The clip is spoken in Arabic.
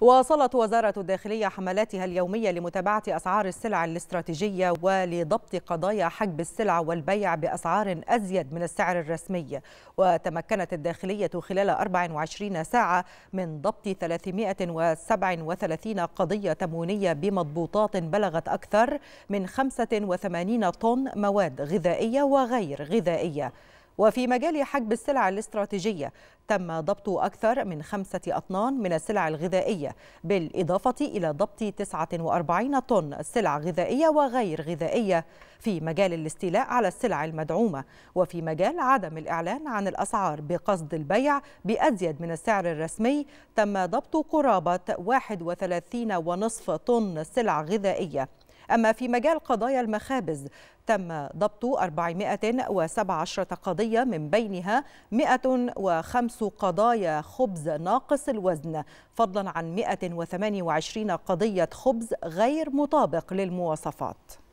واصلت وزارة الداخلية حملاتها اليومية لمتابعة أسعار السلع الاستراتيجية ولضبط قضايا حجب السلع والبيع بأسعار أزيد من السعر الرسمي وتمكنت الداخلية خلال 24 ساعة من ضبط 337 قضية تموينية بمضبوطات بلغت أكثر من 85 طن مواد غذائية وغير غذائية وفي مجال حجب السلع الاستراتيجية تم ضبط أكثر من خمسة أطنان من السلع الغذائية بالإضافة إلى ضبط 49 طن سلع غذائية وغير غذائية في مجال الاستيلاء على السلع المدعومة وفي مجال عدم الإعلان عن الأسعار بقصد البيع بأزيد من السعر الرسمي تم ضبط قرابة 31.5 طن سلع غذائية أما في مجال قضايا المخابز تم ضبط 417 قضية من بينها 105 قضايا خبز ناقص الوزن فضلا عن 128 قضية خبز غير مطابق للمواصفات